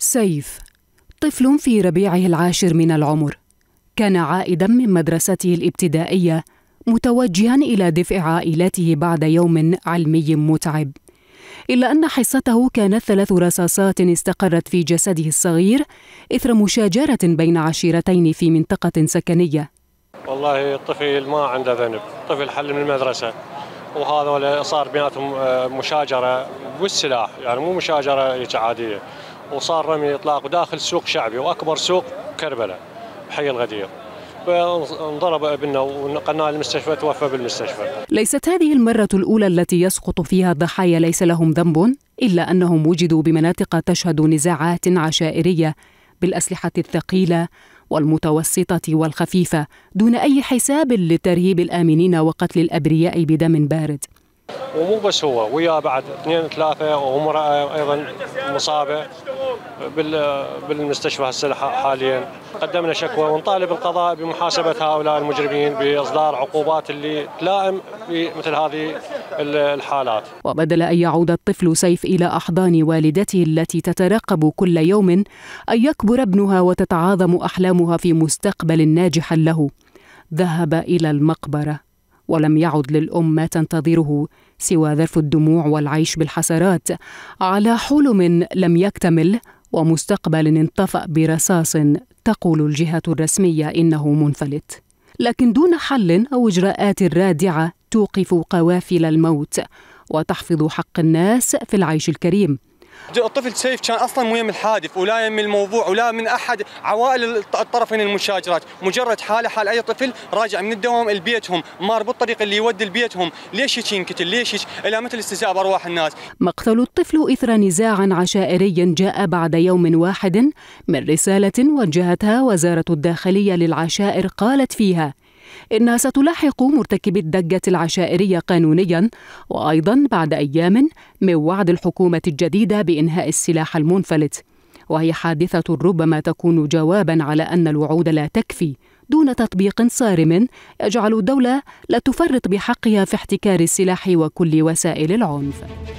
سيف طفل في ربيعه العاشر من العمر كان عائدا من مدرسته الابتدائيه متوجها الى دفء عائلته بعد يوم علمي متعب الا ان حصته كانت ثلاث رصاصات استقرت في جسده الصغير اثر مشاجره بين عشيرتين في منطقه سكنيه والله الطفل ما عنده ذنب طفل حل من المدرسه وهذول صار بيناتهم مشاجره والسلاح يعني مو مشاجره عاديه وصار رمي اطلاق داخل سوق شعبي واكبر سوق كربلاء بحي الغدير انضرب ابنه ونقلناه المستشفى توفى بالمستشفى ليست هذه المرة الأولى التي يسقط فيها الضحايا ليس لهم ذنب إلا أنهم وجدوا بمناطق تشهد نزاعات عشائرية بالأسلحة الثقيلة والمتوسطة والخفيفة دون أي حساب لترهيب الآمنين وقتل الأبرياء بدم بارد ومو بس هو وياه بعد اثنين ثلاثه وامراه ايضا مصابه بالمستشفى هسه حاليا قدمنا شكوى ونطالب القضاء بمحاسبه هؤلاء المجرمين باصدار عقوبات اللي تلائم في مثل هذه الحالات وبدل ان يعود الطفل سيف الى احضان والدته التي تترقب كل يوم ان يكبر ابنها وتتعاظم احلامها في مستقبل ناجح له ذهب الى المقبره ولم يعد للأم ما تنتظره سوى ذرف الدموع والعيش بالحسرات على حلم لم يكتمل ومستقبل انطفأ برصاص تقول الجهة الرسمية إنه منفلت لكن دون حل أو إجراءات رادعة توقف قوافل الموت وتحفظ حق الناس في العيش الكريم الطفل سيف كان اصلا مو يم الحادث ولا يم الموضوع ولا من احد عوائل الطرفين المشاجرات، مجرد حاله حال اي طفل راجع من الدوام لبيتهم، مار بالطريق اللي يودي لبيتهم، ليش هيك ينقتل؟ ليش هيك؟ الى متى الاستهزاء بارواح الناس؟ مقتل الطفل اثر نزاع عشائري جاء بعد يوم واحد من رساله وجهتها وزاره الداخليه للعشائر قالت فيها إنها ستلاحق مرتكبي الدجة العشائرية قانونيا وأيضا بعد أيام من وعد الحكومة الجديدة بإنهاء السلاح المنفلت وهي حادثة ربما تكون جوابا على أن الوعود لا تكفي دون تطبيق صارم يجعل الدولة لا تفرط بحقها في احتكار السلاح وكل وسائل العنف